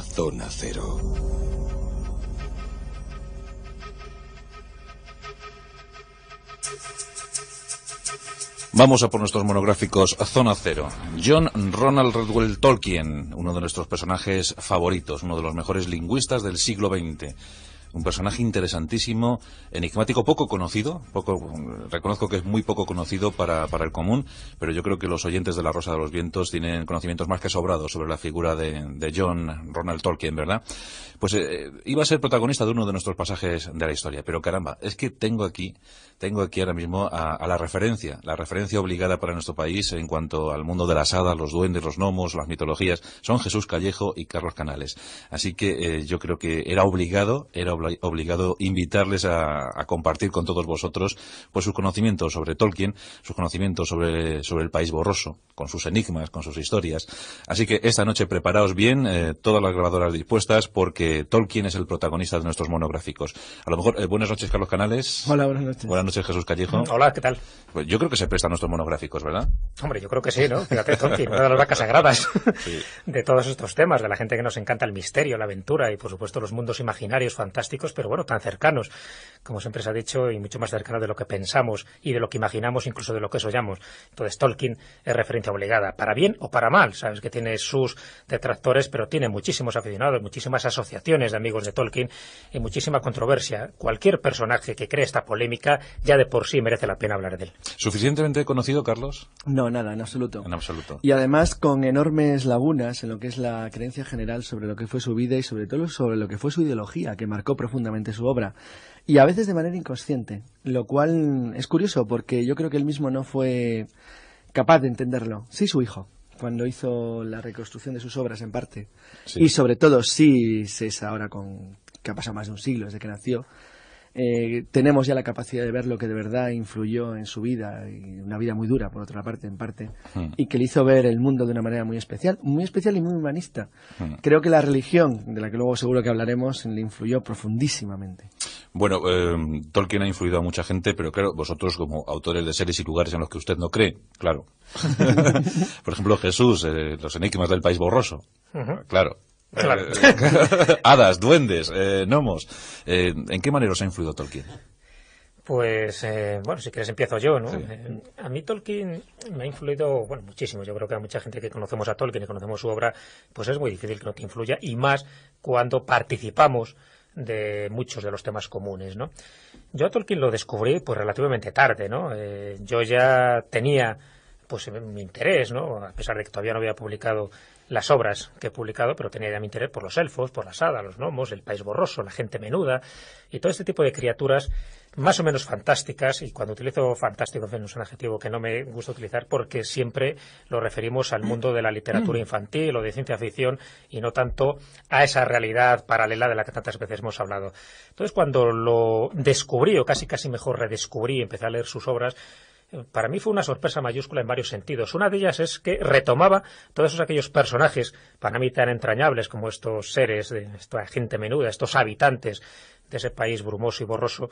zona cero. Vamos a por nuestros monográficos Zona Cero. John Ronald Redwell Tolkien, uno de nuestros personajes favoritos, uno de los mejores lingüistas del siglo XX un personaje interesantísimo, enigmático, poco conocido, poco reconozco que es muy poco conocido para, para el común, pero yo creo que los oyentes de La Rosa de los Vientos tienen conocimientos más que sobrados sobre la figura de, de John Ronald Tolkien, ¿verdad? Pues eh, iba a ser protagonista de uno de nuestros pasajes de la historia, pero caramba, es que tengo aquí, tengo aquí ahora mismo a, a la referencia, la referencia obligada para nuestro país en cuanto al mundo de las hadas, los duendes, los gnomos, las mitologías, son Jesús Callejo y Carlos Canales. Así que eh, yo creo que era obligado, era obligado obligado invitarles a, compartir con todos vosotros pues sus conocimientos sobre Tolkien, sus conocimientos sobre, sobre el país borroso, con sus enigmas, con sus historias. Así que esta noche preparaos bien, eh, todas las grabadoras dispuestas, porque Tolkien es el protagonista de nuestros monográficos. A lo mejor, eh, buenas noches Carlos Canales. Hola, buenas noches. Buenas noches Jesús Callejo. Mm, hola, ¿qué tal? Pues yo creo que se prestan nuestros monográficos, ¿verdad? Hombre, yo creo que sí, ¿no? Fíjate, Tolkien, una de las vacas sagradas de todos estos temas, de la gente que nos encanta el misterio, la aventura y, por supuesto, los mundos imaginarios fantásticos pero bueno, tan cercanos, como siempre se ha dicho, y mucho más cercanos de lo que pensamos y de lo que imaginamos, incluso de lo que soñamos. Entonces, Tolkien es referencia obligada, para bien o para mal. Sabes que tiene sus detractores, pero tiene muchísimos aficionados, muchísimas asociaciones de amigos de Tolkien y muchísima controversia. Cualquier personaje que cree esta polémica ya de por sí merece la pena hablar de él. ¿Suficientemente conocido, Carlos? No, nada, en absoluto. En absoluto. Y además con enormes lagunas en lo que es la creencia general sobre lo que fue su vida y sobre todo sobre lo que fue su ideología, que marcó profundamente su obra. Y a veces de manera inconsciente, lo cual es curioso porque yo creo que él mismo no fue capaz de entenderlo. Sí, su hijo, cuando hizo la reconstrucción de sus obras en parte. Y sobre todo, sí, es ahora con que ha pasado más de un siglo desde que nació, eh, tenemos ya la capacidad de ver lo que de verdad influyó en su vida, y una vida muy dura por otra parte, en parte, hmm. y que le hizo ver el mundo de una manera muy especial, muy especial y muy humanista. Hmm. Creo que la religión, de la que luego seguro que hablaremos, le influyó profundísimamente. Bueno, eh, Tolkien ha influido a mucha gente, pero claro, vosotros como autores de series y lugares en los que usted no cree, claro. Por ejemplo, Jesús, eh, los enigmas del país borroso. Claro, eh, hadas, duendes, eh, gnomos. Eh, ¿En qué manera os ha influido Tolkien? Pues, eh, bueno, si quieres empiezo yo, ¿no? a mí Tolkien me ha influido, bueno, muchísimo. Yo creo que a mucha gente que conocemos a Tolkien y conocemos su obra, pues es muy difícil que no te influya, y más cuando participamos de muchos de los temas comunes, ¿no? Yo a Tolkien lo descubrí, pues, relativamente tarde, ¿no? yo ya tenía pues mi interés, ¿no? A pesar de que todavía no había publicado las obras que he publicado, pero tenía ya mi interés por los elfos, por las hadas, los gnomos, el país borroso, la gente menuda y todo este tipo de criaturas más o menos fantásticas, y cuando utilizo fantástico es un adjetivo que no me gusta utilizar porque siempre lo referimos al mundo de la literatura mm. infantil o de ciencia ficción y no tanto a esa realidad paralela de la que tantas veces hemos hablado. Entonces cuando lo descubrí, o casi casi mejor redescubrí, y empecé a leer sus obras, para mí fue una sorpresa mayúscula en varios sentidos. Una de ellas es que retomaba todos aquellos personajes para mí tan entrañables como estos seres, de esta gente menuda, estos habitantes de ese país brumoso y borroso,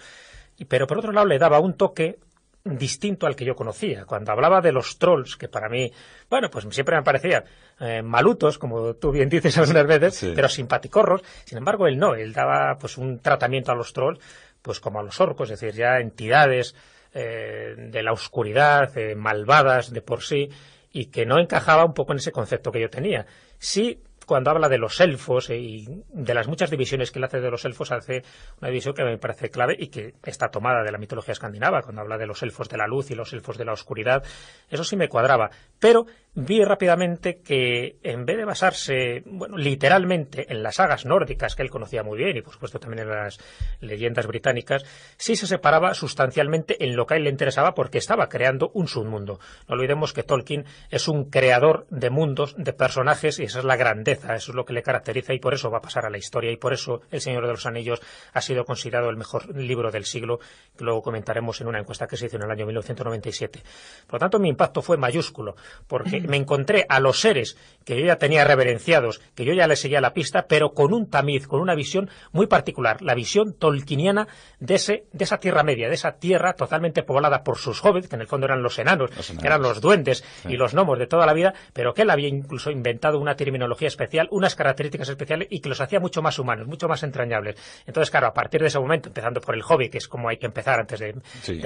pero por otro lado le daba un toque distinto al que yo conocía. Cuando hablaba de los trolls, que para mí, bueno, pues siempre me parecían eh, malutos, como tú bien dices algunas veces, pero simpaticorros. Sin embargo, él no, él daba pues un tratamiento a los trolls, pues como a los orcos, es decir, ya entidades eh, de la oscuridad, eh, malvadas de por sí, y que no encajaba un poco en ese concepto que yo tenía. Sí cuando habla de los elfos eh, y de las muchas divisiones que él hace de los elfos, hace una división que me parece clave y que está tomada de la mitología escandinava, cuando habla de los elfos de la luz y los elfos de la oscuridad, eso sí me cuadraba. Pero vi rápidamente que en vez de basarse bueno, literalmente en las sagas nórdicas que él conocía muy bien y por supuesto también en las leyendas británicas, sí se separaba sustancialmente en lo que a él le interesaba porque estaba creando un submundo. No olvidemos que Tolkien es un creador de mundos, de personajes y esa es la grandeza eso es lo que le caracteriza y por eso va a pasar a la historia y por eso El Señor de los Anillos ha sido considerado el mejor libro del siglo, que luego comentaremos en una encuesta que se hizo en el año 1997. Por lo tanto, mi impacto fue mayúsculo, porque me encontré a los seres que yo ya tenía reverenciados, que yo ya les seguía la pista, pero con un tamiz, con una visión muy particular, la visión tolkiniana de, ese, de esa Tierra Media, de esa tierra totalmente poblada por sus jóvenes que en el fondo eran los enanos, que eran los duendes y los gnomos de toda la vida, pero que él había incluso inventado una terminología especial unas características especiales y que los hacía mucho más humanos, mucho más entrañables. Entonces, claro, a partir de ese momento, empezando por el hobby, que es como hay que empezar antes de,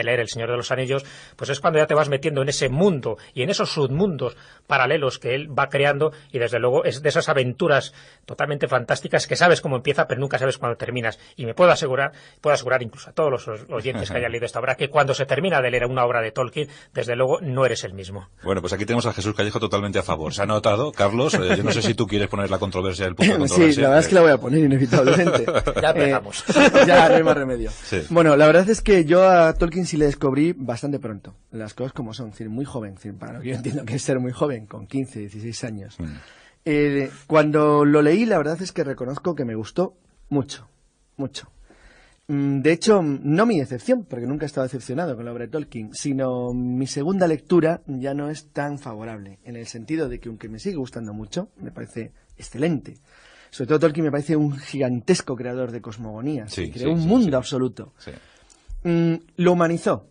leer El Señor de los Anillos, pues es cuando ya te vas metiendo en ese mundo y en esos submundos paralelos que él va creando y desde luego es de esas aventuras totalmente fantásticas que sabes cómo empieza pero nunca sabes cuándo terminas. Y me puedo asegurar, puedo asegurar incluso a todos los oyentes que hayan leído esta obra, que cuando se termina de leer una obra de Tolkien, desde luego no eres el mismo. Bueno, pues aquí tenemos a Jesús Callejo totalmente a favor. Se ha notado, Carlos, eh, yo no sé si tú quieres poner la controversia del punto Sí, la verdad es que la pues. voy a poner inevitablemente. ya pegamos eh, ya, no hay más remedio. Bueno, la verdad es que yo a Tolkien sí le descubrí bastante pronto. Las cosas como son, es decir, muy joven, para lo que yo entiendo que es ser muy joven, con 15, 16 años. Mm. Eh, cuando lo leí, la verdad es que reconozco que me gustó mucho, mucho. Mm, de hecho, mm, no mi decepción, porque nunca he estado decepcionado con la obra de Tolkien, sino mi segunda lectura ya no es tan favorable, en el sentido de que aunque me sigue gustando mucho, me parece excelente. Sobre todo Tolkien me parece un gigantesco creador de cosmogonías, creó un mundo absoluto. Mm, lo humanizó.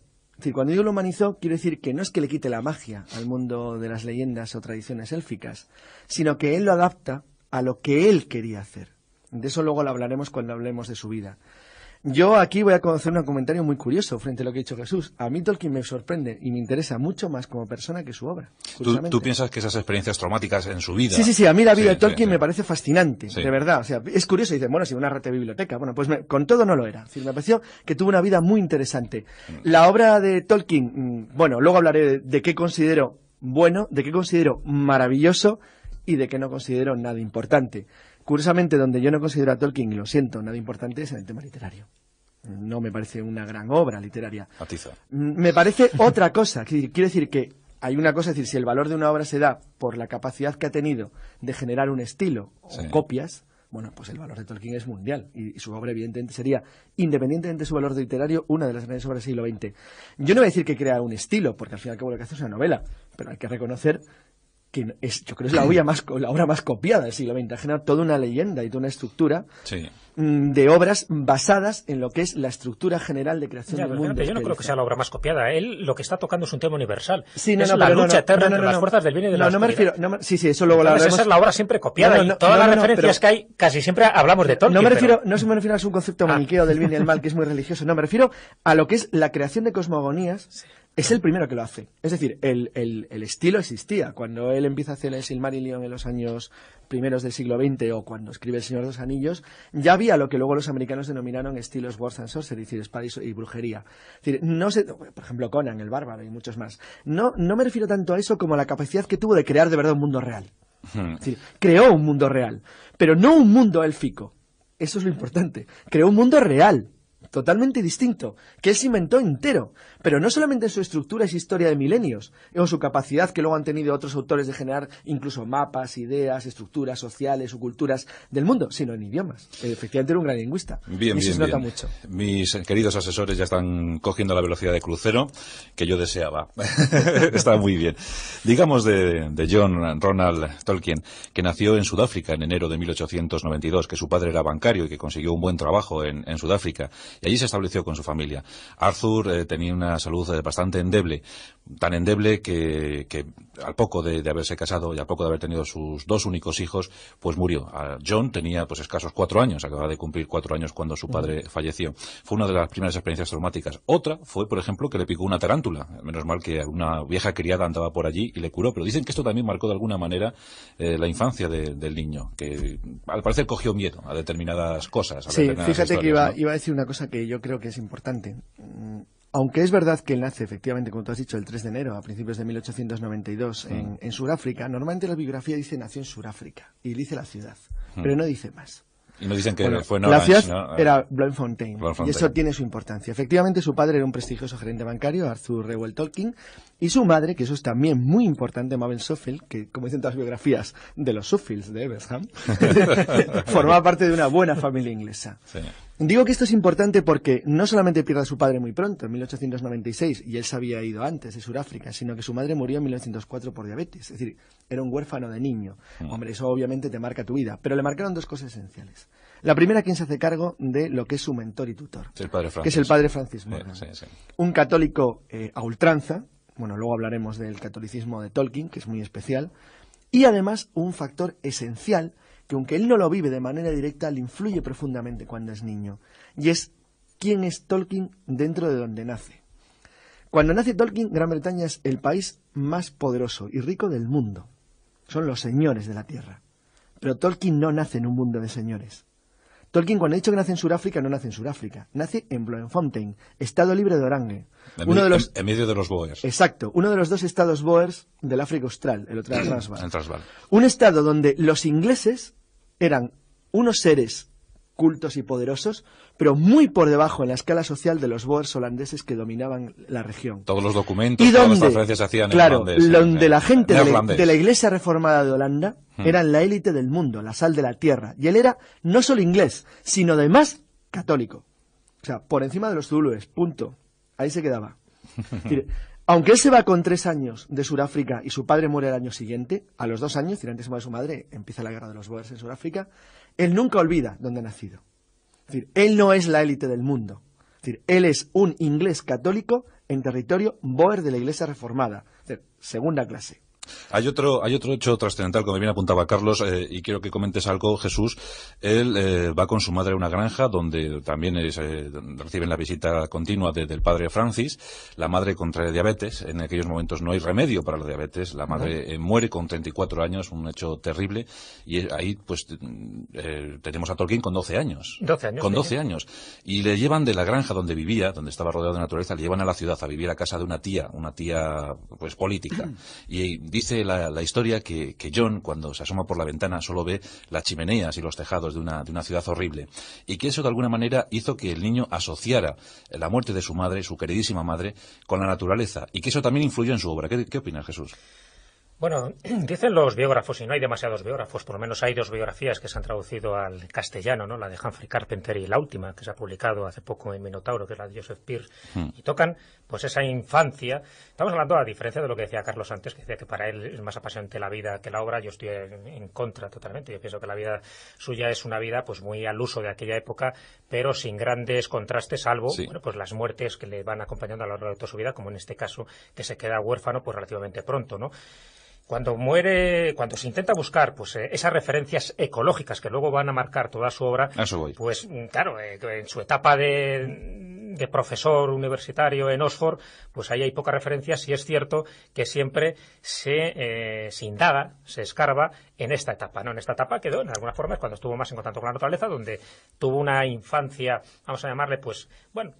cuando digo lo humanizó, quiero decir que no es que le quite la magia al mundo de las leyendas o tradiciones élficas, sino que él lo adapta a lo que él quería hacer. De eso luego lo hablaremos cuando hablemos de su vida. Yo aquí voy a hacer un comentario muy curioso frente a lo que ha dicho Jesús. A mí Tolkien me sorprende y me interesa mucho más como persona que su obra. ¿Tú, piensas que esas experiencias traumáticas en su vida... Sí, sí, sí. A mí la vida de Tolkien me parece fascinante, de verdad. O sea, es curioso. Dicen, bueno, si una rata de biblioteca. Bueno, pues con todo no lo era. me pareció que tuvo una vida muy interesante. La obra de Tolkien, mm, bueno, luego hablaré de qué considero bueno, de qué considero maravilloso y de qué no considero nada importante. Curiosamente, donde yo no considero a Tolkien, y lo siento, nada importante, es en el tema literario. No me parece una gran obra literaria. Mm, me parece otra cosa. Quiero decir que hay una cosa, es decir, si el valor de una obra se da por la capacidad que ha tenido de generar un estilo o copias, bueno, pues el valor de Tolkien es mundial y, su obra evidentemente sería, independientemente de su valor literario, una de las grandes obras del siglo XX. Yo no voy a decir que crea un estilo, porque al final y al lo que hace es una novela, pero hay que reconocer que es, yo creo es la, obra más, copiada del siglo XX, ha generado toda una leyenda y toda una estructura mm, de obras basadas en lo que es la estructura general de creación del mundo. Yo no creo que sea la obra más copiada, él lo que está tocando es un tema universal, es la lucha eterna entre las fuerzas del bien y de la no, me refiero, sí, sí, eso luego Esa es la obra siempre copiada, todas las referencias que hay, casi siempre hablamos de Tolkien. No me refiero, no se me refiero a un concepto ah. maniqueo del bien y del mal, que es muy religioso, no, me refiero a lo que es la creación de cosmogonías es el primero que lo hace. Es decir, el, el, estilo existía. Cuando él empieza a hacer el Silmarillion en los años primeros del siglo XX o cuando escribe El Señor de los Anillos, ya había lo que luego los americanos denominaron estilos Wars and Sorcery, es decir, y brujería. no sé, por ejemplo, Conan, el bárbaro y muchos más. No, no me refiero tanto a eso como a la capacidad que tuvo de crear de verdad un mundo real. Hmm. Es decir, creó un mundo real, pero no un mundo élfico. Eso es lo importante. Creó un mundo real, totalmente distinto, que él se inventó entero. Pero no solamente su estructura es historia de milenios, o su capacidad que luego han tenido otros autores de generar incluso mapas, ideas, estructuras sociales o culturas del mundo, sino en idiomas. Eh, efectivamente era un gran lingüista. Bien, y mucho. Mis queridos asesores ya están cogiendo la velocidad de crucero que yo deseaba. Está muy bien. Digamos de, John Ronald Tolkien, que nació en Sudáfrica en enero de 1892, que su padre era bancario y que consiguió un buen trabajo en, Sudáfrica. Y allí se estableció con su familia. Arthur eh, tenía una una salud eh, bastante endeble, tan endeble que, al poco de, haberse casado y al poco de haber tenido sus dos únicos hijos, pues murió. Ah, John tenía pues escasos cuatro años, acababa de cumplir cuatro años cuando su padre falleció. Fue una de las primeras experiencias traumáticas. Otra fue, por ejemplo, que le picó una tarántula. Menos mal que una vieja criada andaba por allí y le curó, pero dicen que esto también marcó de alguna manera eh, la infancia del niño, que al parecer cogió miedo a determinadas cosas. sí, fíjate que iba, iba a decir una cosa que yo creo que es importante. Mm, aunque es verdad que él nace, efectivamente, como tú has dicho, el 3 de enero, a principios de 1892, en, Sudáfrica, normalmente la biografía dice nació en Sudáfrica y dice la ciudad, hmm. pero no dice más. Y no dicen que fue no La era Bloemfontein, y eso tiene su importancia. Efectivamente, su padre era un prestigioso gerente bancario, Arthur Rewell Tolkien, y su madre, que eso es también muy importante, Mabel Sofield, que como dicen todas las biografías de los Suffields de Everham, formaba parte de una buena familia inglesa. Digo que esto es importante porque no solamente pierde a su padre muy pronto, en 1896, y él se había ido antes de Sudáfrica, sino que su madre murió en 1904 por diabetes. Es decir, era un huérfano de niño. Mm. Hombre, eso obviamente te marca tu vida, pero le marcaron dos cosas esenciales. La primera, quien se hace cargo de lo que es su mentor y tutor, el padre que es el padre Francis Morgan. un católico eh, a ultranza, bueno, luego hablaremos del catolicismo de Tolkien, que es muy especial, y además un factor esencial que aunque él no lo vive de manera directa, le influye profundamente cuando es niño, y es quién es Tolkien dentro de donde nace. Cuando nace Tolkien, Gran Bretaña es el país más poderoso y rico del mundo. Son los señores de la tierra. Pero Tolkien no nace en un mundo de señores. Tolkien, cuando ha dicho que nace en Sudáfrica, no nace en Sudáfrica. Nace en Bloemfontein, Estado Libre de Orange. En, uno de los, en, medio de los Boers. Exacto, uno de los dos estados Boers del África Austral, el otro de Transvaal. Un estado donde los ingleses eran unos seres cultos y poderosos, pero muy por debajo en la escala social de los boers holandeses que dominaban la región. Todos los documentos, ¿Y todas las referencias hacían claro, donde la gente de la, Iglesia Reformada de Holanda eran la élite del mundo, la sal de la tierra, y él era no solo inglés, sino además católico. O sea, por encima de los zulúes, punto. Ahí se quedaba. Aunque él se va con tres años de Sudáfrica y su padre muere el año siguiente, a los dos años, antes de su madre, empieza la guerra de los Boers en Sudáfrica, él nunca olvida dónde ha nacido. Es decir, él no es la élite del mundo. Es decir, él es un inglés católico en territorio Boer de la Iglesia Reformada. Es decir, segunda clase. Hay otro, hecho trascendental, como bien apuntaba Carlos, eh, y quiero que comentes algo, Jesús. Él eh, va con su madre a una granja donde también eh, reciben la visita continua del padre Francis. La madre contrae diabetes. En aquellos momentos no hay remedio para la diabetes. La madre muere con 34 años, un hecho terrible. Y ahí, pues, mm, tenemos a Tolkien con 12 años. 12 años. Con 12 años. Y le llevan de la granja donde vivía, donde estaba rodeado de naturaleza, le llevan a la ciudad a vivir a casa de una tía, una tía, pues, política. Mm. y Dice la, historia que, John, cuando se asoma por la ventana, solo ve las chimeneas y los tejados de una, ciudad horrible, y que eso de alguna manera hizo que el niño asociara la muerte de su madre, su queridísima madre, con la naturaleza, y que eso también influyó en su obra. ¿Qué, qué opinas, Jesús? Bueno, dicen los biógrafos, y no hay demasiados biógrafos, por lo menos hay dos biografías que se han traducido al castellano, ¿no? la de Humphrey Carpenter y la última, que se ha publicado hace poco en Minotauro, que es la de Joseph Pierce, hmm. y tocan pues esa infancia Estamos hablando, a diferencia de lo que decía Carlos antes, que decía que para él es más apasionante la vida que la obra, yo estoy en, contra totalmente. Yo pienso que la vida suya es una vida pues muy al uso de aquella época, pero sin grandes contrastes, salvo pues las muertes que le van acompañando a lo largo de toda su vida, como en este caso, que se queda huérfano pues relativamente pronto, ¿no? cuando muere, cuando se intenta buscar pues eh, esas referencias ecológicas que luego van a marcar toda su obra, pues claro, eh, en su etapa de, de profesor universitario en Oxford, pues ahí hay pocas referencias y es cierto que siempre se, eh, se indaga, se escarba en esta etapa. ¿no? En esta etapa quedó, en alguna forma, cuando estuvo más en contacto con la naturaleza, donde tuvo una infancia, vamos a llamarle, pues, bueno,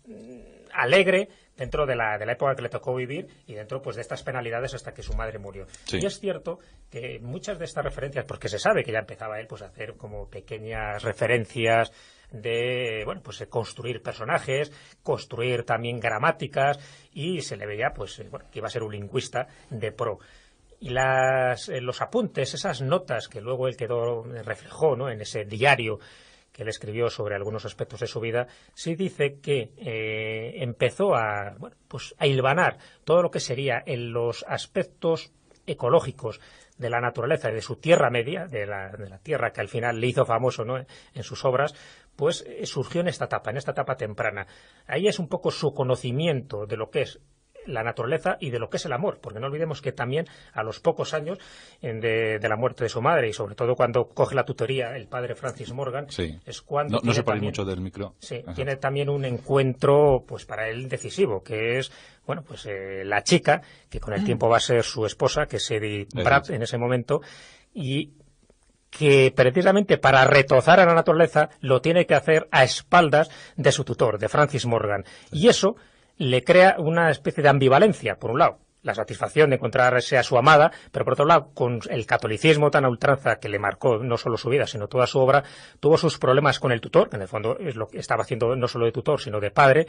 alegre, dentro de la, de la, época que le tocó vivir y dentro pues de estas penalidades hasta que su madre murió. Y es cierto que muchas de estas referencias, porque se sabe que ya empezaba él pues a hacer como pequeñas referencias de bueno, pues eh, construir personajes, construir también gramáticas y se le veía pues eh, que iba a ser un lingüista de pro. Y las, eh, los apuntes, esas notas que luego él quedó, reflejó en ese diario que él escribió sobre algunos aspectos de su vida, sí dice que empezó a, bueno, pues a hilvanar todo lo que sería en los aspectos ecológicos de la naturaleza y de su tierra media, de la, de la, tierra que al final le hizo famoso ¿no? en sus obras, pues eh, surgió en esta etapa, en esta etapa temprana. Ahí es un poco su conocimiento de lo que es la naturaleza y de lo que es el amor, porque no olvidemos que también a los pocos años de, de la muerte de su madre, y sobre todo cuando coge la tutoría el padre Francis Morgan, es cuando... No, se mucho del micro. Sí, tiene también un encuentro, pues para él decisivo, que es, bueno, pues eh, la chica, que con el ah. tiempo va a ser su esposa, que es Eddie en ese momento, y que precisamente para retozar a la naturaleza lo tiene que hacer a espaldas de su tutor, de Francis Morgan. Y eso le crea una especie de ambivalencia, por un lado la satisfacción de encontrarse a su amada, pero por otro lado, con el catolicismo tan a ultranza que le marcó no solo su vida, sino toda su obra, tuvo sus problemas con el tutor, que en el fondo es lo que estaba haciendo no solo de tutor, sino de padre,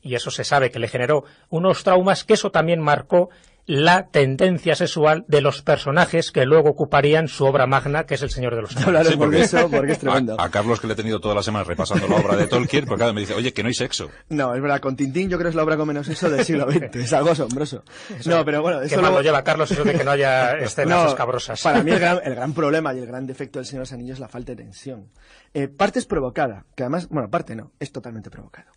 y eso se sabe que le generó unos traumas que eso también marcó la tendencia sexual de los personajes que luego ocuparían su obra magna, que es El Señor de los Anillos. Sí, porque, eso, porque es tremendo. A, Carlos, que le he tenido todas las semanas repasando la obra de Tolkien, porque cada me dice, oye, que no hay sexo. No, es verdad, con Tintín yo creo que es la obra con menos sexo del siglo XX. Es algo asombroso. no, pero bueno... Eso que lo lleva Carlos eso de que no haya escenas escabrosas. Para mí el gran, problema y el gran defecto del Señor de los Anillos es la falta de tensión. Eh, parte es provocada, que además, bueno, parte no, es totalmente provocado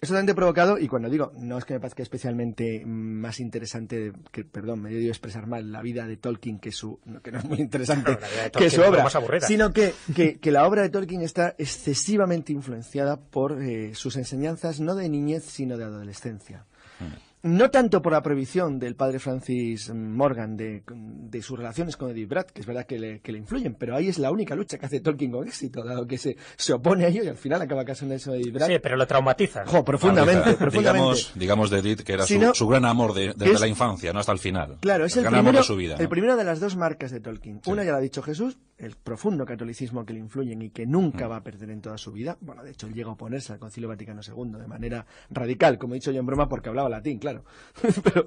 es totalmente provocado, y cuando digo, no es que me parezca especialmente más interesante, que, perdón, me he dio expresar mal, la vida de Tolkien, que, su, que no es muy interesante, que su obra, sino que, que, la obra de Tolkien está excesivamente influenciada por eh, sus enseñanzas, no de niñez, sino de adolescencia. Mm no tanto por la prohibición del padre Francis Morgan de, de sus relaciones con Edith Brad, que es verdad que le, influyen, pero ahí es la única lucha que hace Tolkien con éxito, dado que se, se opone a ello y al final acaba casándose con Edith Brad. Sí, pero lo traumatiza. profundamente, profundamente. Digamos, digamos, de Edith que era su, gran amor desde la infancia, no hasta el final. Claro, es el, primero, de su vida, el primero de las dos marcas de Tolkien. Una ya la ha dicho Jesús, el profundo catolicismo que le influyen y que nunca mm. va a perder en toda su vida. Bueno, de hecho, él llega a oponerse al Concilio Vaticano II de manera radical, como he dicho yo en broma, porque hablaba latín, claro. Pero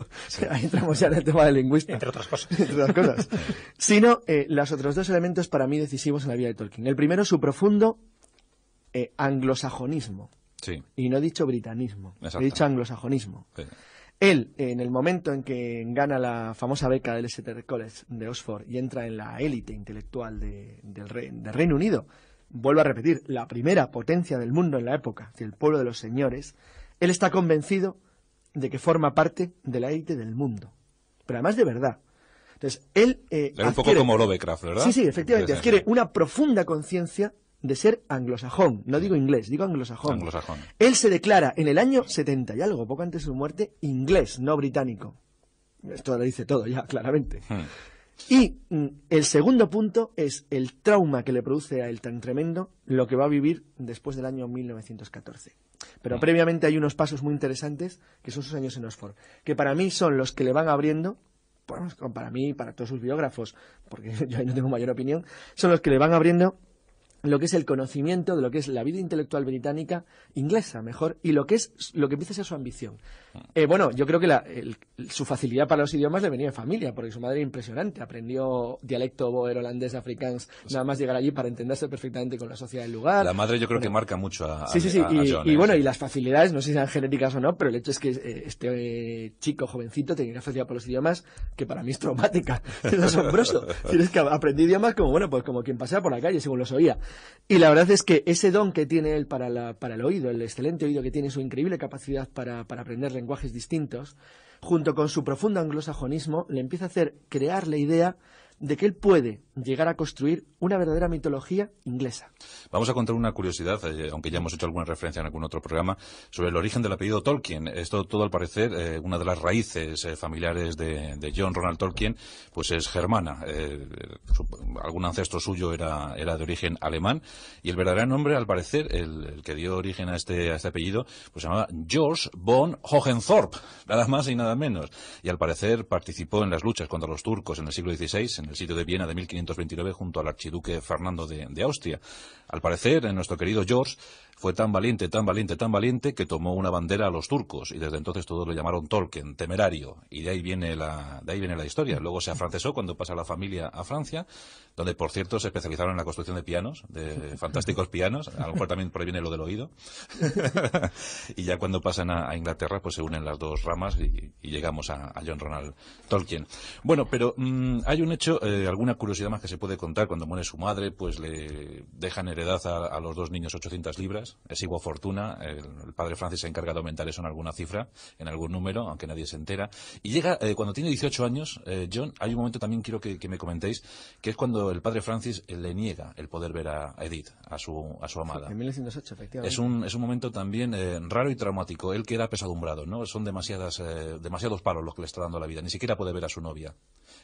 ahí entramos ya en el tema de lingüística. Entre otras cosas. otras cosas. Sino eh, los otros dos elementos para mí decisivos en la vida de Tolkien. El primero, su profundo eh, anglosajonismo. Sí. Y no he dicho britanismo, he dicho anglosajonismo. Él, en el momento en que gana la famosa beca del St. College de Oxford y entra en la élite intelectual del, Reino Unido, vuelvo a repetir, la primera potencia del mundo en la época, el pueblo de los señores, él está convencido de que forma parte de la élite del mundo. Pero además de verdad. Entonces, él... Eh, un poco como Lovecraft, ¿verdad? Sí, sí, efectivamente. Adquiere una profunda conciencia de ser anglosajón. No digo inglés, digo anglosajón. Él se declara en el año 70 y algo, poco antes de su muerte, inglés, no británico. Esto lo dice todo ya, claramente. Hmm. Y mm, el segundo punto es el trauma que le produce a él tan tremendo lo que va a vivir después del año 1914. Pero hmm. previamente hay unos pasos muy interesantes que son sus años en Oxford, que para mí son los que le van abriendo para mí, y para todos sus biógrafos, porque yo ahí no tengo mayor opinión, son los que le van abriendo lo que es el conocimiento de lo que es la vida intelectual británica, inglesa mejor, y lo que es lo que empieza a ser su ambición. Mm. Eh, bueno, yo creo que su facilidad para los idiomas le venía de familia, porque su madre impresionante, aprendió dialecto boer, holandés, africans, nada más llegar allí para entenderse perfectamente con la sociedad del lugar. La madre yo creo que eh, marca mucho a, sí, sí, sí, y, ¿eh? bueno, y las facilidades, no sé si sean genéticas o no, pero el hecho es que este chico jovencito tenía una facilidad para los idiomas que para mí es traumática, es asombroso. Tienes que aprendí idiomas como, bueno, pues como quien pasea por la calle, según los oía. Y la verdad es que ese don que tiene él para, para el oído, el excelente oído que tiene, su increíble capacidad para, para aprender lenguajes distintos, junto con su profundo anglosajonismo, le empieza a hacer crear la idea de que él puede llegar a construir una verdadera mitología inglesa. Vamos a contar una curiosidad, eh, aunque ya hemos hecho alguna referencia en algún otro programa, sobre el origen del apellido Tolkien. Esto todo al parecer, eh, una de las raíces eh, familiares de, John Ronald Tolkien, pues es germana. algún ancestro suyo era, de origen alemán y el verdadero nombre, al parecer, el, que dio origen este, a este, apellido, pues se llamaba George von Hohenthorpe, nada más y nada menos. Y al parecer participó en las luchas contra los turcos en el siglo XVI, en el sitio de Viena de 1500 junto al archiduque Fernando de, Austria. Al parecer, nuestro querido George fue tan valiente, tan valiente, tan valiente que tomó una bandera a los turcos y desde entonces todos lo llamaron Tolkien, temerario, y de ahí viene la, de ahí viene la historia. Luego se afrancesó cuando pasa la familia a Francia, donde por cierto se especializaron en la construcción de pianos, de fantásticos pianos, a lo mejor también proviene lo del oído. y ya cuando pasan a, Inglaterra, pues se unen las dos ramas y, llegamos a, John Ronald Tolkien. Bueno, pero mm, hay un hecho, eh, alguna curiosidad más que se puede contar. Cuando muere su madre, pues le dejan heredad a, los dos niños 800 libras, es igual fortuna. El, padre Francis se encargado de aumentar eso en alguna cifra, en algún número, aunque nadie se entera. Y llega, eh, cuando tiene 18 años, eh, John, hay un momento también quiero que, que me comentéis, que es cuando el padre Francis eh, le niega el poder ver a Edith, a su, a su amada. En 1908, efectivamente. Es un, momento también eh, raro y traumático. Él queda pesadumbrado, ¿no? Son demasiadas, eh, demasiados palos los que le está dando la vida. Ni siquiera puede ver a su novia.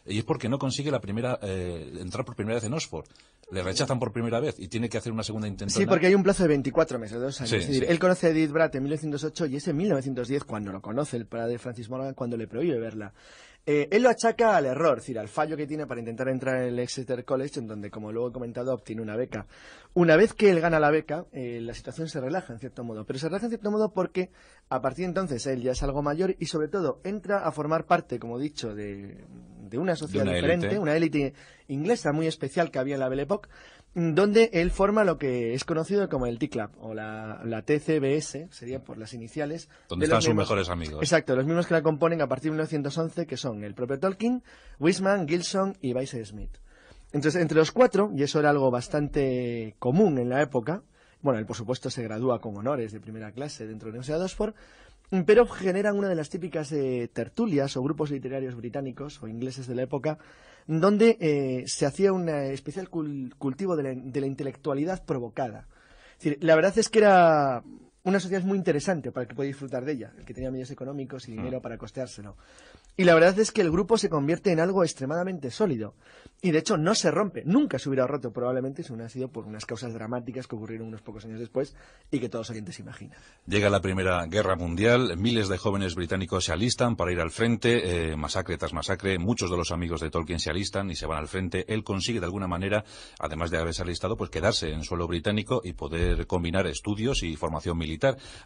Y es porque no consigue la primera, entrar por primera vez en Oxford. Le rechazan por primera vez y tiene que hacer una segunda intención. Sí, porque hay un plazo de 24 meses, dos años. él conoce a Edith Bratt en 1908 y es en 1910 cuando lo conoce el padre Francis Morgan, cuando le prohíbe verla. Eh, él lo achaca al error, es decir, al fallo que tiene para intentar entrar en el Exeter College, en donde, como luego he comentado, obtiene una beca. Una vez que él gana la beca, eh, la situación se relaja en cierto modo, pero se relaja en cierto modo porque a partir de entonces él ya es algo mayor y, sobre todo, entra a formar parte, como he dicho, de, una sociedad diferente, una élite inglesa muy especial que había en la Belle Époque, donde él forma lo que es conocido como el T-Club o la, la, TCBS, sería por las iniciales. Donde están sus mejores amigos. Exacto, los mismos que la componen a partir de 1911, que son el propio Tolkien, Wisman, Gilson y Vice Smith. Entonces, entre los cuatro, y eso era algo bastante común en la época, bueno, él por supuesto se gradúa con honores de primera clase dentro de la Universidad de Oxford, pero generan una de las típicas eh, tertulias o grupos literarios británicos o ingleses de la época donde eh, se hacía un eh, especial cultivo de la, intelectualidad provocada. la verdad es que era una sociedad muy interesante para el que puede disfrutar de ella, el que tenía medios económicos y mm. dinero para costeárselo. Y la verdad es que el grupo se convierte en algo extremadamente sólido. Y de hecho no se rompe, nunca se hubiera roto probablemente si no hubiera sido por unas causas dramáticas que ocurrieron unos pocos años después y que todos los oyentes imaginan. Llega la Primera Guerra Mundial, miles de jóvenes británicos se alistan para ir al frente, eh, masacre tras masacre, muchos de los amigos de Tolkien se alistan y se van al frente. Él consigue de alguna manera, además de haberse alistado, pues quedarse en suelo británico y poder combinar estudios y formación militar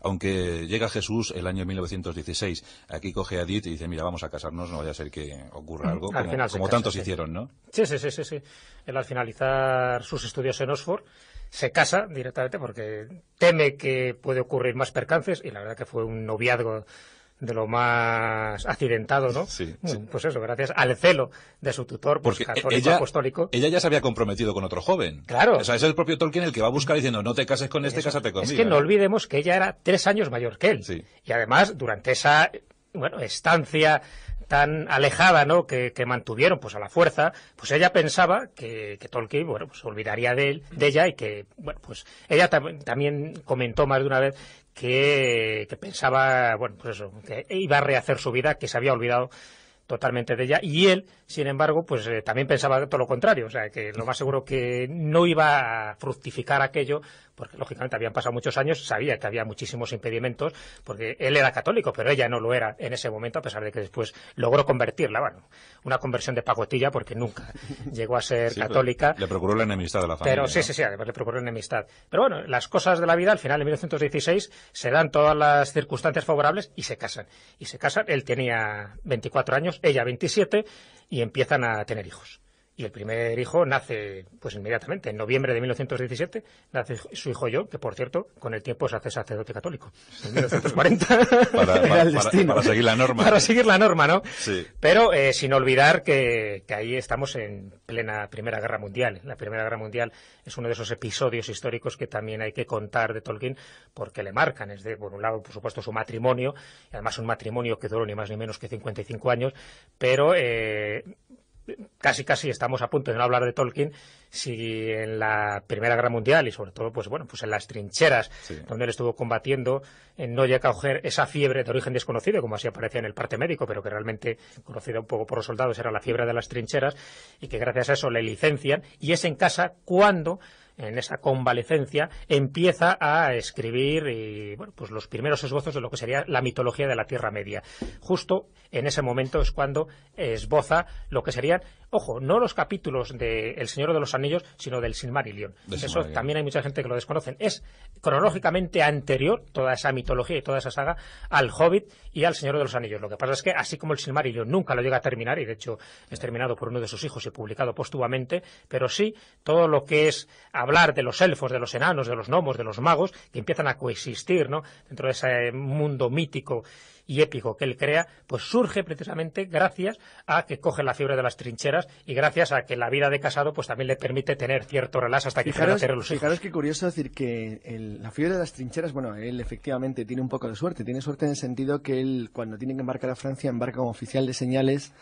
aunque llega Jesús el año 1916. Aquí coge a Edith y dice, mira, vamos a casarnos, no vaya a ser que ocurra mm, algo, como, tantos hicieron, ¿no? Sí, sí, sí, sí, sí. Él al finalizar sus estudios en Oxford se casa directamente porque teme que puede ocurrir más percances y la verdad que fue un noviazgo de lo más accidentado, ¿no? Sí, Pues eso, gracias al celo de su tutor, pues, e-, católico ella, apostólico. Ella ya se había comprometido con otro joven. Claro. O sea, es el propio Tolkien el que va a buscar diciendo, no te cases con este, casate conmigo. Es que ¿no? olvidemos que ella era tres años mayor que él. Sí. Y además, durante esa bueno, estancia tan alejada ¿no? que, mantuvieron pues a la fuerza, pues ella pensaba que, Tolkien bueno, pues olvidaría de, él, de ella y que bueno, pues ella también comentó más de una vez que, que pensaba bueno, pues eso, que iba a rehacer su vida, que se había olvidado totalmente de ella. Y él, sin embargo, pues eh, también pensaba todo lo contrario. O sea, que lo más seguro que no iba a fructificar aquello, porque lógicamente habían pasado muchos años, sabía que había muchísimos impedimentos, porque él era católico, pero ella no lo era en ese momento, a pesar de que después logró convertirla. Bueno, una conversión de pacotilla, porque nunca llegó a ser católica. Le procuró la enemistad de la familia. Pero sí, sí, sí, además le procuró la enemistad. Pero bueno, las cosas de la vida, al final, en 1916, se dan todas las circunstancias favorables y se casan. Y se casan, él tenía 24 años, ella 27, y empiezan a tener hijos. Y el primer hijo nace pues inmediatamente, en noviembre de 1917, nace su hijo yo, que por cierto, con el tiempo se hace sacerdote católico. En 1940 para, seguir la norma. Para seguir la norma, ¿no? Sí. Pero eh, sin olvidar que, ahí estamos en plena Primera Guerra Mundial. La Primera Guerra Mundial es uno de esos episodios históricos que también hay que contar de Tolkien porque le marcan. Es de, por un lado, por supuesto, su matrimonio, y además un matrimonio que duró ni más ni menos que 55 años, pero eh, casi casi estamos a punto de no hablar de Tolkien si en la Primera Guerra Mundial y sobre todo pues bueno pues en las trincheras donde él estuvo combatiendo eh, no llega a coger esa fiebre de origen desconocido como así aparecía en el parte médico pero que realmente conocida un poco por los soldados era la fiebre de las trincheras y que gracias a eso le licencian y es en casa cuando en esa convalecencia, empieza a escribir bueno, pues los primeros esbozos de lo que sería la mitología de la Tierra Media. Justo en ese momento es cuando esboza lo que serían, ojo, no los capítulos de El Señor de los Anillos, sino del Silmarillion. Eso también hay mucha gente que lo desconocen. Es cronológicamente anterior, toda esa mitología y toda esa saga, al Hobbit y al Señor de los Anillos. Lo que pasa es que, así como el Silmarillion nunca lo llega a terminar, y de hecho es terminado por uno de sus hijos y publicado póstumamente, pero sí todo lo que es hablar de los elfos, de los enanos, de los gnomos, de los magos, que empiezan a coexistir ¿no? dentro de ese mundo mítico y épico que él crea, pues surge precisamente gracias a que coge la fiebre de las trincheras y gracias a que la vida de casado pues también le permite tener cierto relax hasta que fijaros, tener los hijos. Fijaros qué curioso decir que la fiebre de las trincheras, bueno, él efectivamente tiene un poco de suerte, tiene suerte en el sentido que él cuando tiene que embarcar a Francia embarca como oficial de señales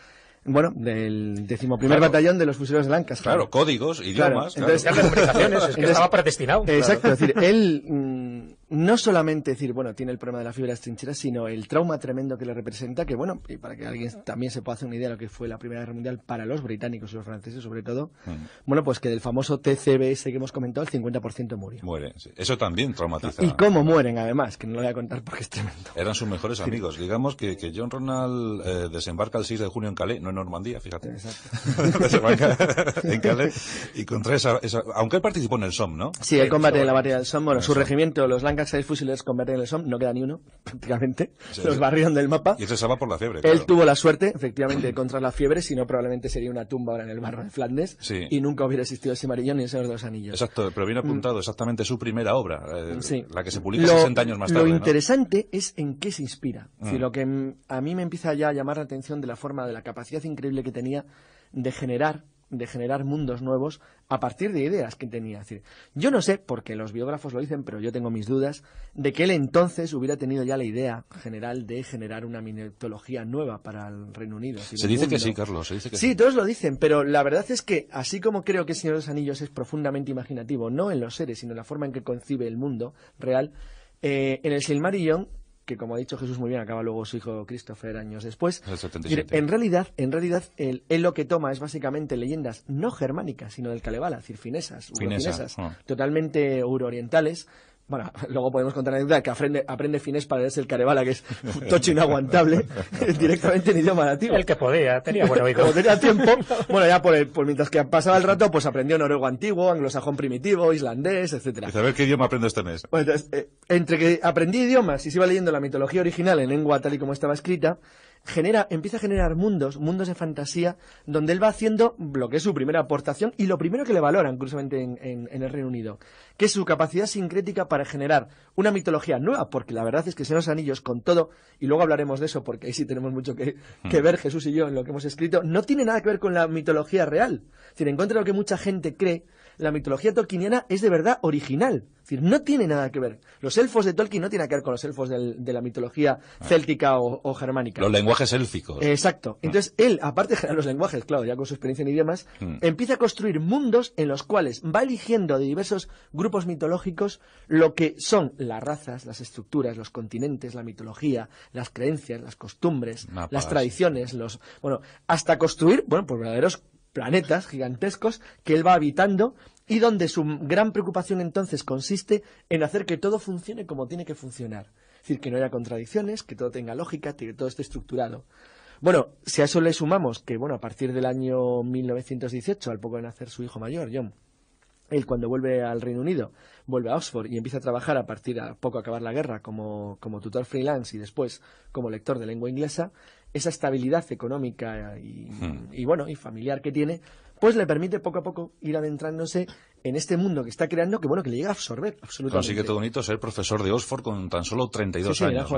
bueno, del decimoprimer batallón de los fusileros de Lancaster. Claro, códigos, idiomas. Claro. Entonces, claro. es que estaba predestinado. Exacto, es decir, él mm, no solamente decir, bueno, tiene el problema de la fibra de trincheras, sino el trauma tremendo que le representa, que bueno, y para que alguien también se pueda hacer una idea de lo que fue la Primera Guerra Mundial para los británicos y los franceses, sobre todo, mm. bueno, pues que del famoso TCBS que hemos comentado, el 50% murió. mueren, Eso también traumatiza. Y cómo mueren, además, que no lo voy a contar porque es tremendo. Eran sus mejores amigos. Digamos que, John Ronald eh, desembarca el 6 de junio en Calais, no en Normandía, fíjate. Exacto. en Calais y contra esa, Aunque él participó en el SOM, ¿no? Sí, el combate de la batalla del SOM Bueno, su regimiento, los arrancan seis fusileros en el som, no queda ni uno, prácticamente. los barrían del mapa. Y se por la fiebre. Él tuvo la suerte, efectivamente, contra la fiebre, si no, probablemente sería una tumba ahora en el barro de Flandes. Y nunca hubiera existido ese marillón ni esos dos anillos. Exacto, pero viene mm. apuntado exactamente su primera obra, eh, la que se publica 60 años más tarde. Lo interesante es en qué se inspira. Mm. lo que a mí me empieza ya a llamar la atención de la forma, de la capacidad increíble que tenía de generar de generar mundos nuevos a partir de ideas que tenía. decir, yo no sé, porque los biógrafos lo dicen, pero yo tengo mis dudas, de que él entonces hubiera tenido ya la idea general de generar una mitología nueva para el Reino Unido. Se dice que sí, Carlos, se dice que sí. todos lo dicen, pero la verdad es que, así como creo que el Señor de los Anillos es profundamente imaginativo, no en los seres, sino en la forma en que concibe el mundo real, eh, en el Silmarillion que como ha dicho Jesús muy bien, acaba luego su hijo Christopher años después. En realidad, en realidad él, lo que toma es básicamente leyendas no germánicas, sino del Kalevala, es decir, finesas, ah. totalmente euroorientales, bueno, luego podemos contar la duda que aprende, aprende finés para leerse el Carevala, que es un tocho inaguantable, directamente en idioma nativo. El que podía, tenía buen oído. Como tenía tiempo, bueno, ya por, mientras que pasaba el rato, pues aprendió noruego antiguo, anglosajón primitivo, islandés, etcétera. ¿Y saber qué idioma aprendo este mes? Bueno, eh, entre que aprendí idiomas y se iba leyendo la mitología original en lengua tal y como estaba escrita, genera, empieza a generar mundos, mundos de fantasía, donde él va haciendo lo que es su primera aportación y lo primero que le valoran, curiosamente, en, el Reino Unido, que es su capacidad sincrética para generar una mitología nueva, porque la verdad es que se los Anillos, con todo, y luego hablaremos de eso, porque ahí sí tenemos mucho que, mm. ver Jesús y yo en lo que hemos escrito, no tiene nada que ver con la mitología real. Es en contra de lo que mucha gente cree, la mitología tolkieniana es de verdad original. Es decir, no tiene nada que ver. Los elfos de Tolkien no tienen que ver con los elfos de la mitología ah. céltica o, germánica. Los lenguajes élficos. Exacto. Ah. Entonces, él, aparte de generar los lenguajes, claro, ya con su experiencia en idiomas, hmm. empieza a construir mundos en los cuales va eligiendo de diversos grupos mitológicos lo que son las razas, las estructuras, los continentes, la mitología, las creencias, las costumbres, las tradiciones, los... Bueno, hasta construir, bueno, pues verdaderos planetas gigantescos que él va habitando y donde su gran preocupación entonces consiste en hacer que todo funcione como tiene que funcionar. Es decir, que no haya contradicciones, que todo tenga lógica, que todo esté estructurado. Bueno, si a eso le sumamos que, bueno, a partir del año 1918, al poco de nacer su hijo mayor, John, él cuando vuelve al Reino Unido, vuelve a Oxford y empieza a trabajar a partir a poco acabar la guerra como, como tutor freelance y después como lector de lengua inglesa, esa estabilidad económica hmm. y, bueno, y familiar que tiene, pues le permite poco a poco ir adentrándose en este mundo que está creando que bueno que le llega a absorber absolutamente. Así que todo bonito ser profesor de Oxford con tan solo 32 años.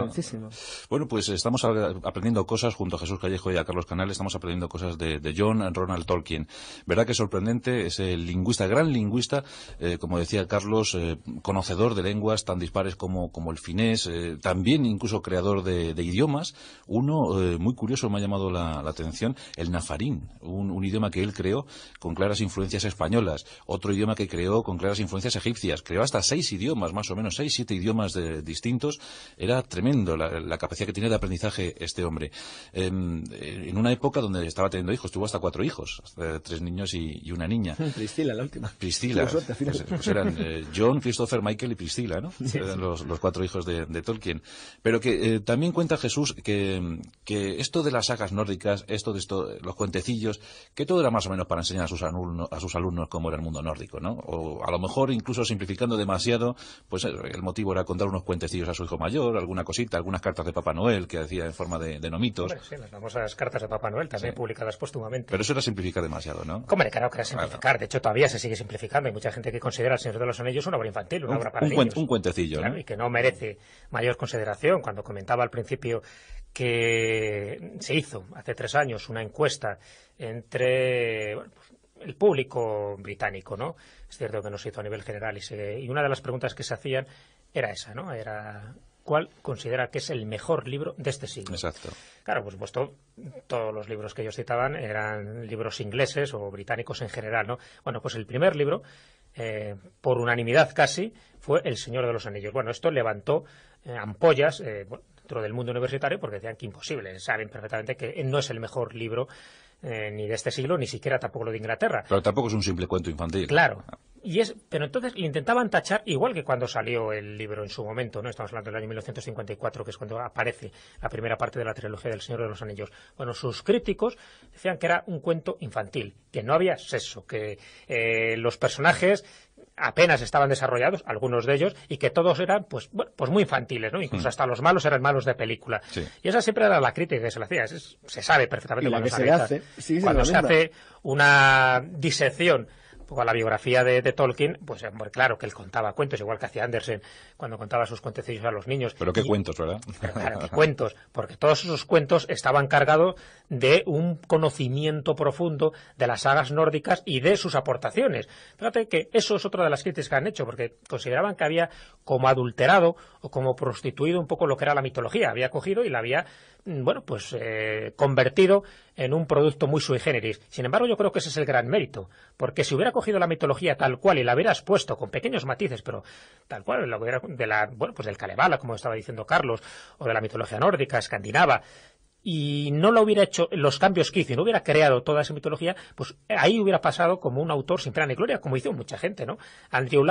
Bueno, pues estamos aprendiendo cosas junto a Jesús Callejo y a Carlos Canal, estamos aprendiendo cosas de, John Ronald Tolkien. Verdad que sorprendente es el lingüista, gran lingüista, eh, como decía Carlos, eh, conocedor de lenguas tan dispares como, como el finés, eh, también incluso creador de, idiomas. Uno muy curioso me ha llamado la, atención, el nafarín, un idioma que él creó con claras influencias españolas. Otro idioma que creó con claras influencias egipcias. Creó hasta seis idiomas, más o menos seis, siete idiomas de, distintos. Era tremendo la, capacidad que tiene de aprendizaje este hombre. Em, en una época donde estaba teniendo hijos, tuvo hasta cuatro hijos, tres niños y, una niña. Priscila, la última. Priscila. Suerte, pues, pues eran eh, John, Christopher, Michael y Priscila, ¿no? Los, cuatro hijos de, Tolkien. Pero que eh, también cuenta Jesús que, que esto de las sagas nórdicas, esto de los cuentecillos, que todo era más o menos para enseñar a sus, a sus alumnos cómo era el mundo nórdico, o a lo mejor, incluso simplificando demasiado, pues eh, el motivo era contar unos cuentecillos a su hijo mayor, alguna cosita, algunas cartas de Papá Noel que hacía en forma de, nomitos. sí, las famosas cartas de Papá Noel también publicadas póstumamente. Pero eso era simplificar demasiado, ¿no? Hombre, claro que era simplificar. De hecho, todavía se sigue simplificando. Hay mucha gente que considera El Señor de los Anillos una obra infantil, una obra para niños. un cuentecillo, ¿no? Y que no merece mayor consideración. Cuando comentaba al principio que se hizo hace tres años una encuesta entre pues, el público británico, ¿no? Es cierto que nos hizo a nivel general y, una de las preguntas que se hacían era esa, ¿no? Era cuál considera que es el mejor libro de este siglo. Exacto. Claro, pues supuesto, todos los libros que ellos citaban eran libros ingleses o británicos en general, ¿no? Bueno, pues el primer libro, eh, por unanimidad casi, fue El Señor de los Anillos. Bueno, esto levantó eh, ampollas eh, dentro del mundo universitario porque decían que imposible, saben perfectamente que no es el mejor libro eh, ni de este siglo, ni siquiera tampoco lo de Inglaterra. Pero tampoco es un simple cuento infantil. Claro, y es, pero entonces le intentaban tachar, igual que cuando salió el libro en su momento, ¿no? Estamos hablando del año 1954, que es cuando aparece la primera parte de la trilogía del Señor de los Anillos. Bueno, sus críticos decían que era un cuento infantil, que no había sexo, que eh, los personajes apenas estaban desarrollados, algunos de ellos, y que todos eran pues, pues muy infantiles, ¿no? Hmm. Incluso hasta los malos eran malos de película. Y esa siempre era la crítica que se le hacía. se sabe perfectamente cuando, se, hace, cuando se hace una disección con la biografía de, Tolkien, pues claro que él contaba cuentos, igual que hacía Andersen cuando contaba sus cuentecillos a los niños. Pero qué cuentos, ¿verdad? claro, cuentos, porque todos esos cuentos estaban cargados de un conocimiento profundo de las sagas nórdicas y de sus aportaciones. Fíjate que eso es otra de las críticas que han hecho, porque consideraban que había como adulterado o como prostituido un poco lo que era la mitología. Había cogido y la había, mm, bueno, pues eh, convertido en un producto muy sui generis. Sin embargo, yo creo que ese es el gran mérito, porque si hubiera cogido la mitología tal cual y la hubieras puesto con pequeños matices, pero tal cual, la de la, bueno, pues del Kalevala, como estaba diciendo Carlos, o de la mitología nórdica, escandinava, y no lo hubiera hecho los cambios que hizo, no hubiera creado toda esa mitología, pues eh, ahí hubiera pasado como un autor sin plan y gloria, como hizo mucha gente, ¿no? Andrew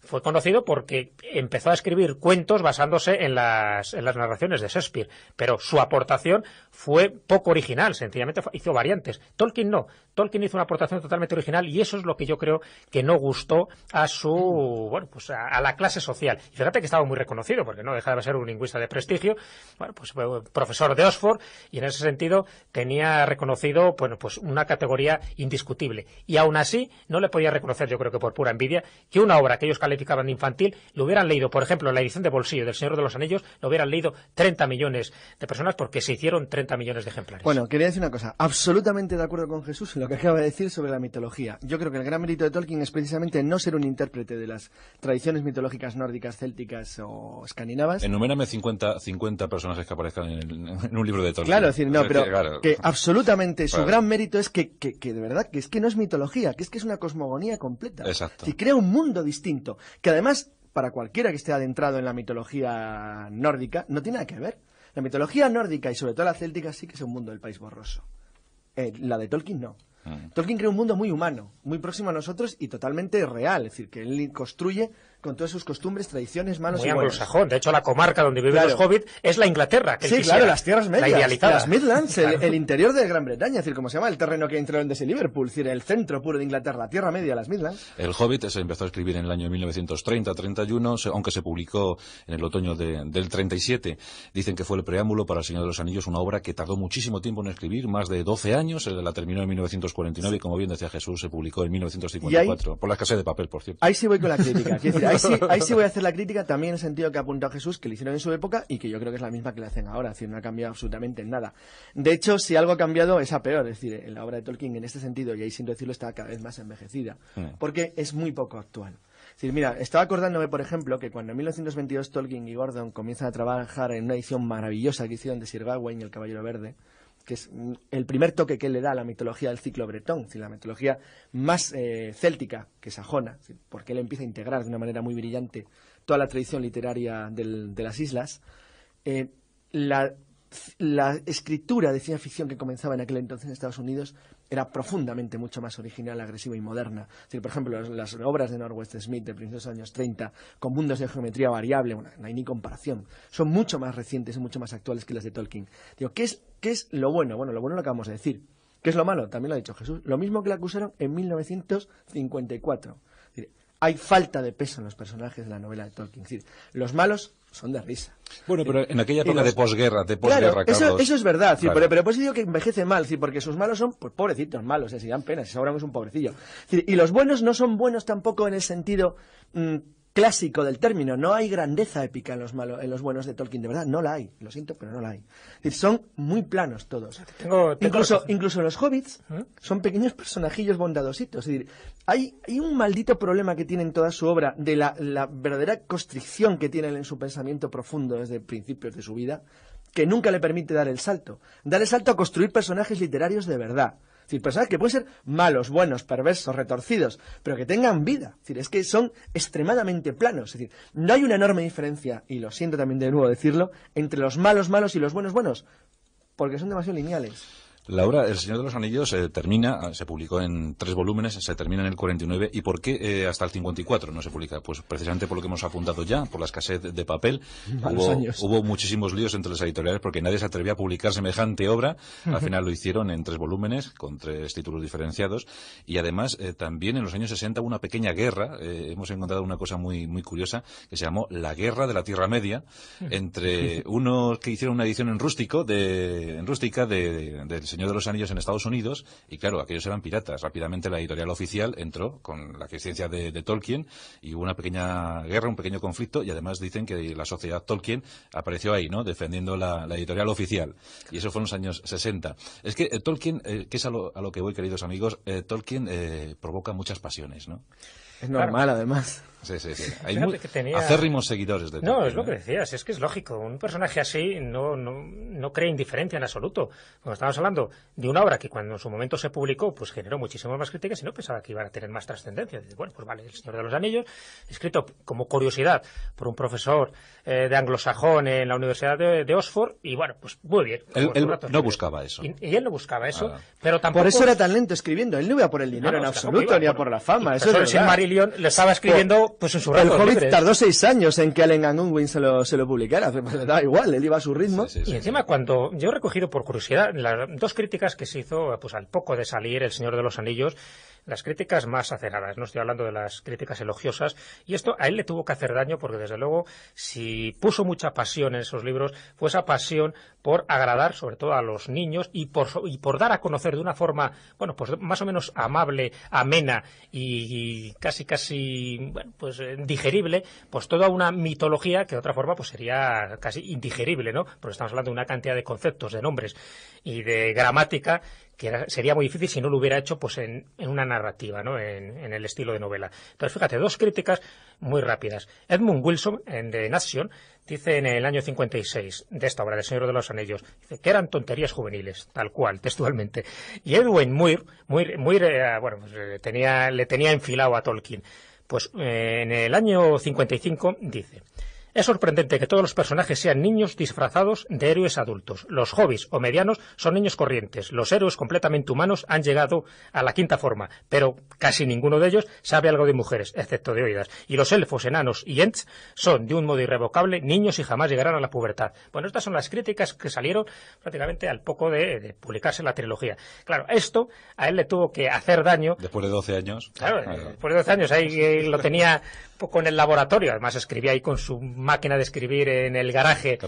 fue conocido porque empezó a escribir cuentos basándose en las, en las narraciones de Shakespeare, pero su aportación fue poco original, sencillamente hizo variantes. Tolkien no, Tolkien hizo una aportación totalmente original y eso es lo que yo creo que no gustó a su, bueno, pues a, la clase social. Y fíjate que estaba muy reconocido, porque no dejaba de ser un lingüista de prestigio, bueno, pues profesor de Oxford, y en ese sentido tenía reconocido, bueno, pues una categoría indiscutible. Y aún así, no le podía reconocer, yo creo que por pura envidia, que una obra que ellos calificaban de infantil lo hubieran leído, por ejemplo, la edición de bolsillo del Señor de los Anillos, lo hubieran leído 30 millones de personas porque se hicieron 30 millones de ejemplares. Bueno, quería decir una cosa, absolutamente de acuerdo con Jesús que acaba de decir sobre la mitología. Yo creo que el gran mérito de Tolkien es precisamente no ser un intérprete de las tradiciones mitológicas nórdicas, célticas o escandinavas. Enumérame 50, 50 personajes que aparezcan en, un libro de Tolkien. Claro, no, pero que absolutamente su gran mérito es que, de verdad, que es que no es mitología, que es que es una cosmogonía completa. Exacto. Y crea un mundo distinto, que además, para cualquiera que esté adentrado en la mitología nórdica, no tiene nada que ver. La mitología nórdica y sobre todo la céltica sí que es un mundo del país borroso. Eh, la de Tolkien no. Mm. Tolkien crea un mundo muy humano, muy próximo a nosotros y totalmente real, es decir, que él construye con todas sus costumbres, tradiciones, manos muy y anglosajón. De hecho, la comarca donde viven los hobbits es la Inglaterra. Que sí, claro, las tierras medias, la las Midlands, el, interior de Gran Bretaña, es decir, como se llama el terreno que entra entre Londres Liverpool, es decir, el centro puro de Inglaterra, la Tierra Media, las Midlands. El Hobbit se empezó a escribir en el año 1930-31, aunque se publicó en el otoño de, del 37. Dicen que fue el preámbulo para El Señor de los Anillos, una obra que tardó muchísimo tiempo en escribir, más de 12 años, la terminó en 1930 1949 y como bien decía Jesús, se publicó en 1954, por la escasez de papel, por cierto. Ahí sí voy con la crítica. ahí, sí, voy a hacer la crítica también en el sentido que ha apuntado Jesús, que le hicieron en su época y que yo creo que es la misma que le hacen ahora, es decir, no ha cambiado absolutamente nada. De hecho, si algo ha cambiado es a peor, es decir, en la obra de Tolkien en este sentido, y ahí sin decirlo está cada vez más envejecida, mm. porque es muy poco actual Es decir, mira, estaba acordándome, por ejemplo, que cuando en 1922 Tolkien y Gordon comienzan a trabajar en una edición maravillosa que hicieron de Sir Gawain y el Caballero Verde, que es el primer toque que le da a la mitología del ciclo bretón, la mitología más eh, céltica que sajona, porque él empieza a integrar de una manera muy brillante toda la tradición literaria de las islas, eh, la, la escritura de ciencia ficción que comenzaba en aquel entonces en Estados Unidos era profundamente mucho más original, agresiva y moderna. por ejemplo, las, obras de Norwest Smith de principios de los años 30, con mundos de geometría variable, no hay ni comparación, son mucho más recientes y mucho más actuales que las de Tolkien. Digo, ¿qué es, es lo bueno? Bueno, lo bueno lo acabamos de decir. ¿Qué es lo malo? También lo ha dicho Jesús. Lo mismo que le acusaron en 1954 hay falta de peso en los personajes de la novela de Tolkien. los malos son de risa. Bueno, pero en aquella época de posguerra, de posguerra, claro, eso, es verdad, pero, pero por digo que envejece mal, porque sus malos son pues, pobrecitos malos, o sea, si dan pena, si sobramos un pobrecillo. y los buenos no son buenos tampoco en el sentido... Mm, clásico del término. No hay grandeza épica en los, en los buenos de Tolkien, de verdad, no la hay. Lo siento, pero no la hay. son muy planos todos. incluso, incluso los hobbits ¿Eh? son pequeños personajillos bondadositos. hay, hay, un maldito problema que tiene en toda su obra de la, verdadera constricción que tiene en su pensamiento profundo desde principios de su vida, que nunca le permite dar el salto. Dar el salto a construir personajes literarios de verdad decir, personas que pueden ser malos, buenos, perversos, retorcidos, pero que tengan vida. Es decir, es que son extremadamente planos. Es decir, no hay una enorme diferencia, y lo siento también de nuevo decirlo, entre los malos malos y los buenos buenos, porque son demasiado lineales. La obra El Señor de los Anillos se eh, termina, ah, se publicó en tres volúmenes, se termina en el 49. ¿Y por qué eh, hasta el 54 no se publica? Pues precisamente por lo que hemos apuntado ya, por la escasez de papel. Hubo, hubo, muchísimos líos entre las editoriales porque nadie se atrevía a publicar semejante obra. Al final lo hicieron en tres volúmenes, con tres títulos diferenciados. Y además, eh, también en los años 60 hubo una pequeña guerra. hemos encontrado una cosa muy, muy curiosa que se llamó la Guerra de la Tierra Media entre unos que hicieron una edición en rústico, de, en rústica, de, Señor de los Anillos en Estados Unidos, y claro, aquellos eran piratas. Rápidamente la editorial oficial entró con la existencia de, Tolkien y hubo una pequeña guerra, un pequeño conflicto, y además dicen que la sociedad Tolkien apareció ahí, ¿no? Defendiendo la, editorial oficial. Y eso fue en los años 60. Es que eh, Tolkien, eh, que es a lo, que voy, queridos amigos, eh, Tolkien provoca muchas pasiones, ¿no? Es normal, además. Sí, sí, sí. Hay acérrimos seguidores de No, es lo que ¿eh? decías, es que es lógico. Un personaje así no, no, indiferencia en absoluto. Cuando estamos hablando de una obra que cuando en su momento se publicó, pues generó muchísimas más críticas y no pensaba que iba a tener más trascendencia. Bueno, pues vale, El Señor de los Anillos, escrito como curiosidad por un profesor eh, de anglosajón en la Universidad de, Oxford, y bueno, pues muy bien. no buscaba eso. Y, él no buscaba eso, ah. pero tampoco... Por eso era tan lento escribiendo, él no iba por el dinero en absoluto, ni por la fama. Eso es el le estaba escribiendo pues El Hobbit tardó seis años en que Allen Unwin se lo, publicara, pues, pues, da igual, él iba a su ritmo. y encima cuando yo he recogido por curiosidad las dos críticas que se hizo pues al poco de salir El Señor de los Anillos, las críticas más aceradas, no estoy hablando de las críticas elogiosas, y esto a él le tuvo que hacer daño porque desde luego si puso mucha pasión en esos libros fue esa pasión por agradar sobre todo a los niños y por, y por dar a conocer de una forma, bueno, pues más o menos amable, amena y, casi casi, bueno, pues eh, digerible, pues toda una mitología que de otra forma pues sería casi indigerible, ¿no? Porque estamos hablando de una cantidad de conceptos, de nombres y de gramática que sería muy difícil si no lo hubiera hecho pues en, una narrativa, ¿no? En, el estilo de novela. Entonces, fíjate, dos críticas muy rápidas. Edmund Wilson, en The Nation, dice en el año 56 de esta obra, del Señor de los Anillos, dice que eran tonterías juveniles, tal cual, textualmente. Y Edwin Muir, Muir, eh, bueno, pues, eh, tenía, le tenía enfilado a Tolkien. Pues eh, en el año 55 dice... Es sorprendente que todos los personajes sean niños disfrazados de héroes adultos. Los hobbies o medianos son niños corrientes. Los héroes completamente humanos han llegado a la quinta forma, pero casi ninguno de ellos sabe algo de mujeres, excepto de oídas. Y los elfos, enanos y ents son, de un modo irrevocable, niños y jamás llegarán a la pubertad. Bueno, estas son las críticas que salieron prácticamente al poco de, publicarse la trilogía. Claro, esto a él le tuvo que hacer daño. Después de 12 años. Claro, claro. después de 12 años ahí eh, lo tenía poco en el laboratorio, además escribía ahí con su máquina de escribir en el garaje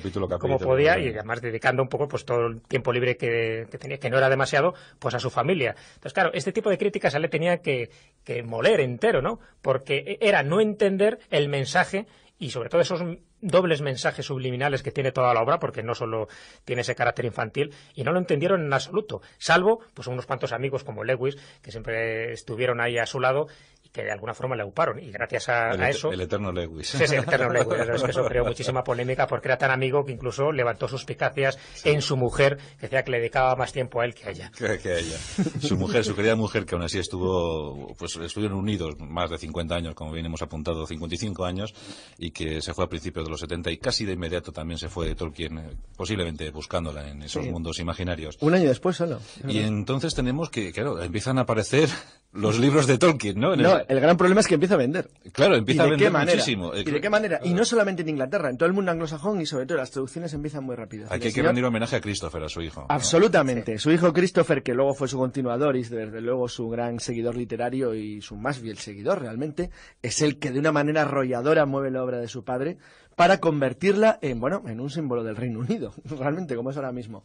como podía y además dedicando un poco pues todo el tiempo libre que, tenía, que no era demasiado, pues a su familia. Entonces, claro, este tipo de críticas a él le tenía que, que moler entero, ¿no? Porque e-, era no entender el mensaje y sobre todo esos dobles mensajes subliminales que tiene toda la obra, porque no solo tiene ese carácter infantil, y no lo entendieron en absoluto, salvo pues unos cuantos amigos como Lewis, que siempre estuvieron ahí a su lado, que de alguna forma le auparon. Y gracias a, eso. El eterno Lewis. Sí, el eterno Lewis. que eso creó muchísima polémica porque era tan amigo que incluso levantó suspicacias en su mujer, que decía que le dedicaba más tiempo a él que a ella. Que, a ella. Su mujer, su querida mujer, que aún así estuvo, pues estuvieron unidos más de 50 años, como bien hemos apuntado, 55 años, y que se fue a principios de los 70 y casi de inmediato también se fue de Tolkien, eh, posiblemente buscándola en esos mundos imaginarios. Un año después solo. Y entonces tenemos que, claro, empiezan a aparecer los libros de Tolkien, ¿no? no, el... gran problema es que empieza a vender. Claro, empieza a vender muchísimo. ¿Y de eh, qué manera? Y eh. no solamente en Inglaterra, en todo el mundo anglosajón y sobre todo las traducciones empiezan muy rápido. Aquí hay que rendir homenaje a Christopher, a su hijo. Absolutamente. Su hijo Christopher, que luego fue su continuador y desde luego su gran seguidor literario y su más fiel seguidor realmente, es el que de una manera arrolladora mueve la obra de su padre para convertirla en, bueno, en un símbolo del Reino Unido, realmente, como es ahora mismo.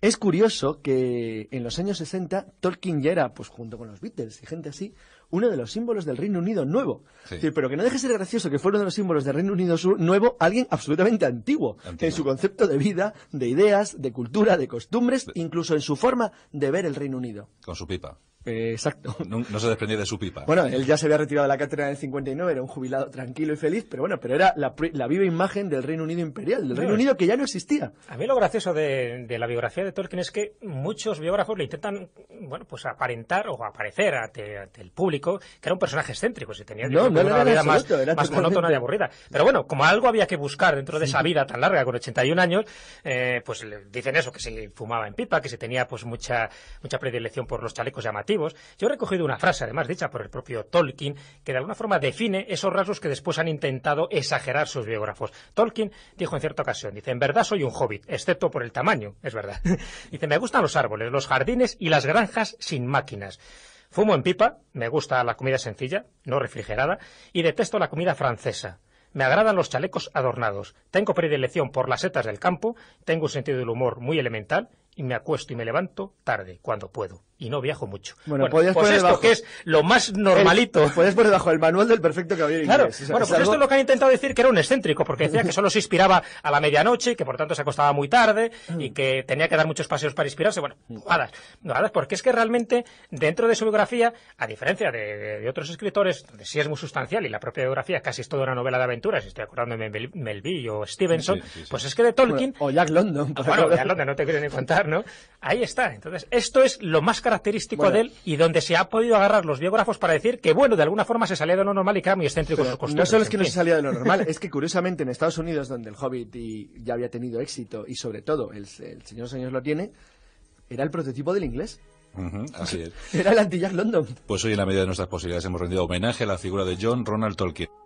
Es curioso que en los años 60 Tolkien ya era, pues junto con los Beatles y gente así, uno de los símbolos del Reino Unido nuevo. pero que no deje de ser gracioso que fuera uno de los símbolos del Reino Unido nuevo alguien absolutamente antiguo, antiguo, en su concepto de vida, de ideas, de cultura, de costumbres, incluso en su forma de ver el Reino Unido. Con su pipa. Eh, exacto. No, se desprendía de su pipa. Bueno, él ya se había retirado de la cátedra en el 59, era un jubilado tranquilo y feliz, pero bueno, pero era la, viva imagen del Reino Unido imperial, del Reino Unido que ya no existía. A mí lo gracioso de, la biografía de Tolkien es que muchos biógrafos le intentan, bueno, pues aparentar o aparecer ante, el público que era un personaje excéntrico, si tenía no, una más, monótona y aburrida. Pero bueno, como algo había que buscar dentro de esa vida tan larga, con 81 años, eh, pues dicen eso, que se fumaba en pipa, que se tenía pues mucha, mucha predilección por los chalecos llamativos, yo he recogido una frase, además dicha por el propio Tolkien, que de alguna forma define esos rasgos que después han intentado exagerar sus biógrafos. Tolkien dijo en cierta ocasión, dice, en verdad soy un hobbit, excepto por el tamaño, es verdad. dice, me gustan los árboles, los jardines y las granjas sin máquinas. Fumo en pipa, me gusta la comida sencilla, no refrigerada, y detesto la comida francesa. Me agradan los chalecos adornados. Tengo predilección por las setas del campo, tengo un sentido del humor muy elemental y me acuesto y me levanto tarde, cuando puedo y no viajo mucho. Bueno, pues esto que es lo más normalito. puedes poner debajo el manual del perfecto caballero Claro, bueno, pues esto es lo que han intentado decir que era un excéntrico, porque decía que solo se inspiraba a la medianoche y que por tanto se acostaba muy tarde y que tenía que dar muchos paseos para inspirarse. Bueno, mm. no nada porque es que realmente dentro de su biografía, a diferencia de, otros escritores, donde sí es muy sustancial y la propia biografía casi es toda una novela de aventuras, estoy acordándome de Melville o Stevenson, pues es que de Tolkien... o Jack London. Ah, bueno, Jack London, no te quiero ni contar, ¿no? Ahí está. Entonces, esto es lo más característico característico de él y donde se ha podido agarrar los biógrafos para decir que, bueno, de alguna forma se salía de lo normal y que era muy excéntrico en costumbres. No solo es que no se salía de lo normal, es que curiosamente en Estados Unidos, donde el Hobbit ya había tenido éxito y sobre todo el, Señor de lo tiene, era el prototipo del inglés. así es. Era el anti London. Pues hoy, en la medida de nuestras posibilidades, hemos rendido homenaje a la figura de John Ronald Tolkien.